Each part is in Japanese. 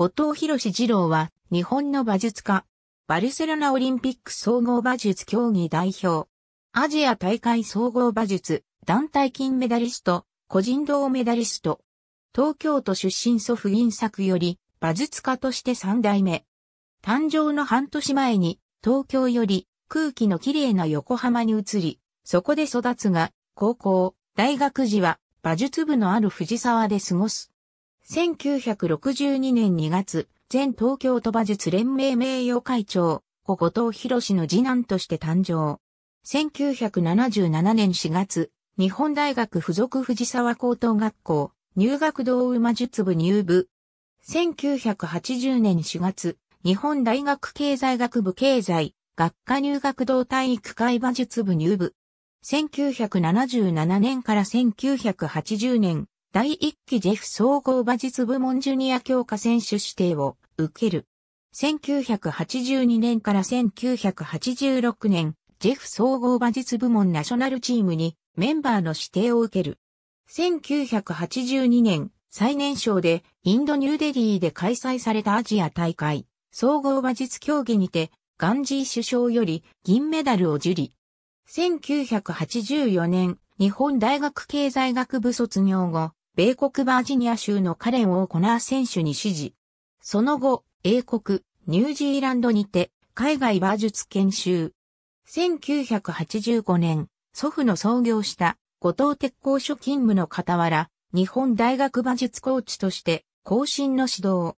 後藤博二郎は、日本の馬術家。バルセロナオリンピック総合馬術競技代表。アジア大会総合馬術、団体金メダリスト、個人銅メダリスト。東京都出身祖父銀作より、馬術家として三代目。誕生の半年前に、東京より空気のきれいな横浜に移り、そこで育つが、高校、大学時は馬術部のある藤沢で過ごす。1962年2月、全東京都馬術連盟名誉会長、小後藤博の次男として誕生。1977年4月、日本大学附属藤沢高等学校、入学堂馬術部入部。1980年4月、日本大学経済学部経済、学科入学堂体育会馬術部入部。1977年から1980年、第1期ジェフ総合馬術部門ジュニア強化選手指定を受ける。1982年から1986年、ジェフ総合馬術部門ナショナルチームにメンバーの指定を受ける。1982年、最年少でインドニューデリーで開催されたアジア大会、総合馬術競技にて、ガンジー首相より銀メダルを受理。1984年、日本大学経済学部卒業後、米国バージニア州のカレン・オー・コナー選手に指示。その後、英国、ニュージーランドにて、海外馬術研修。1985年、祖父の創業した、後藤鉄工所勤務の傍ら、日本大学馬術コーチとして、後進の指導。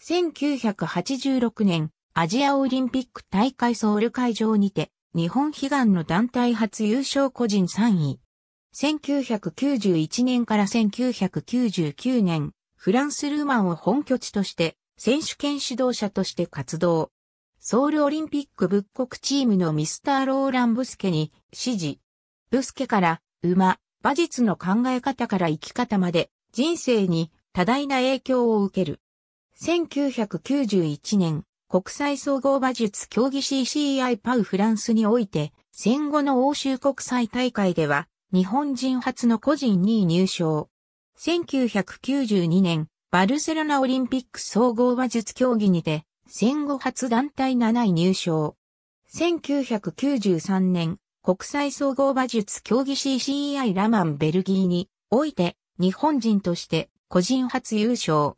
1986年、アジアオリンピック大会ソウル会場にて、日本悲願の団体初優勝個人3位。1991年から1999年、フランス・ルーマンを本拠地として、選手権指導者として活動。ソウルオリンピック仏国チームのミスター・ローラン・ブスケに指示。ブスケから、馬、馬術の考え方から生き方まで、人生に多大な影響を受ける。1991年、国際総合馬術競技 CCI パウフランスにおいて、戦後の欧州国際大会では、日本人初の個人2位入賞。1992年、バルセロナオリンピック総合話術競技にて、戦後初団体7位入賞。1993年、国際総合馬術競技 c c i ラマンベルギーにおいて日本人として個人初優勝。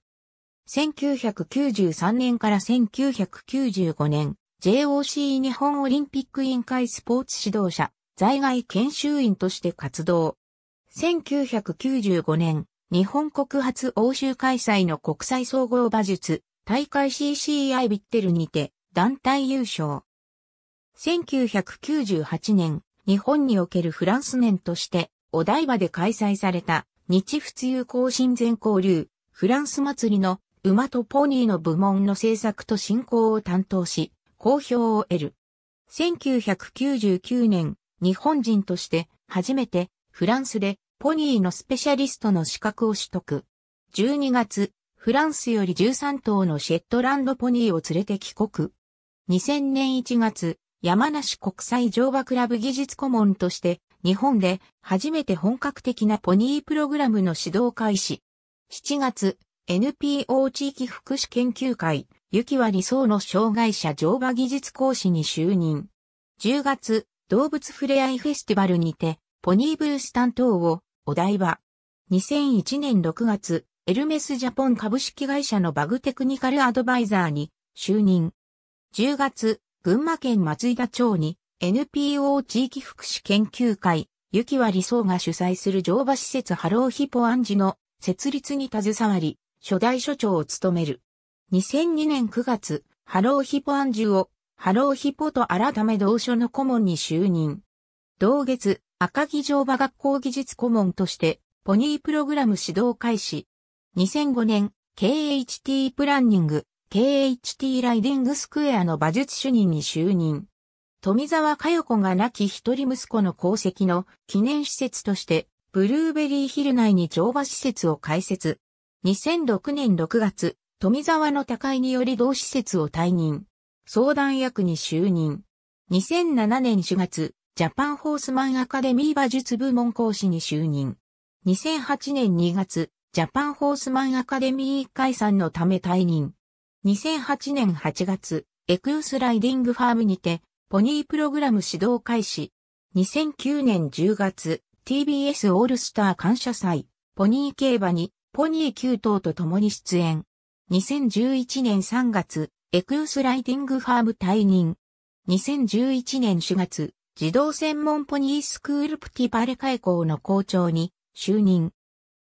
1993年から1995年 JOC 日本オリンピック委員会スポーツ指導者在外研修員として活動。1995年、日本国発欧州開催の国際総合馬術大会 CCI ビッテルにて団体優勝。1998年、日本におけるフランス年としてお台場で開催された日仏友好親善交流フランス祭りの馬とポニーの部門の制作と進行を担当し、好評を得る。1999年、日本人として初めてフランスでポニーのスペシャリストの資格を取得。12月、フランスより13頭のシェットランドポニーを連れて帰国。2000年1月、山梨国際乗馬クラブ技術顧問として日本で初めて本格的なポニープログラムの指導開始。7月、NPO 地域福祉研究会、雪は理想の障害者乗馬技術講師に就任。10月、動物ふれあいフェスティバルにて、ポニーブース担当を、お台場。2001年6月、エルメスジャポン株式会社のバグテクニカルアドバイザーに就任。10月、群馬県松井田町に NPO 地域福祉研究会、ゆきわりそうが主催する乗馬施設ハローヒポアンジの設立に携わり、初代所長を務める。2002年9月、ハローヒポアンジをハローヒポと改め同書の顧問に就任。同月、赤木乗馬学校技術顧問として、ポニープログラム指導開始。2005年、KHT プランニング、KHT ライディングスクエアの馬術主任に就任。富沢佳代子が亡き一人息子の功績の記念施設として、ブルーベリーヒル内に乗馬施設を開設。2006年6月、富沢の高界により同施設を退任。相談役に就任。2007年4月、ジャパンホースマンアカデミー馬術部門講師に就任。2008年2月、ジャパンホースマンアカデミー解散のため退任。2008年8月、エクウスライディングファームにて、ポニープログラム指導開始。2009年10月、TBS オールスター感謝祭、ポニー競馬に、ポニー9頭と共に出演。2011年3月、エクースライティングファーム退任。2011年4月、児童専門ポニースクールプティパレ開校の校長に就任。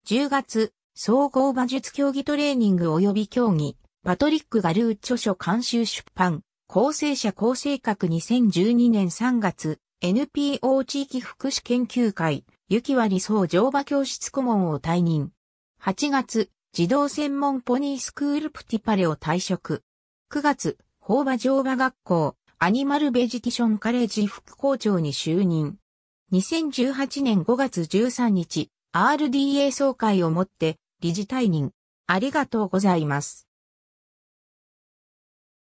10月、総合馬術競技トレーニング及び競技、パトリック・ガルー著書監修出版、構成者構成格2012年3月、NPO 地域福祉研究会、雪割総乗馬教室顧問を退任。8月、児童専門ポニースクールプティパレを退職。9月、法馬乗馬学校、アニマルベジティションカレッジ副校長に就任。2018年5月13日、RDA 総会をもって理事退任。ありがとうございます。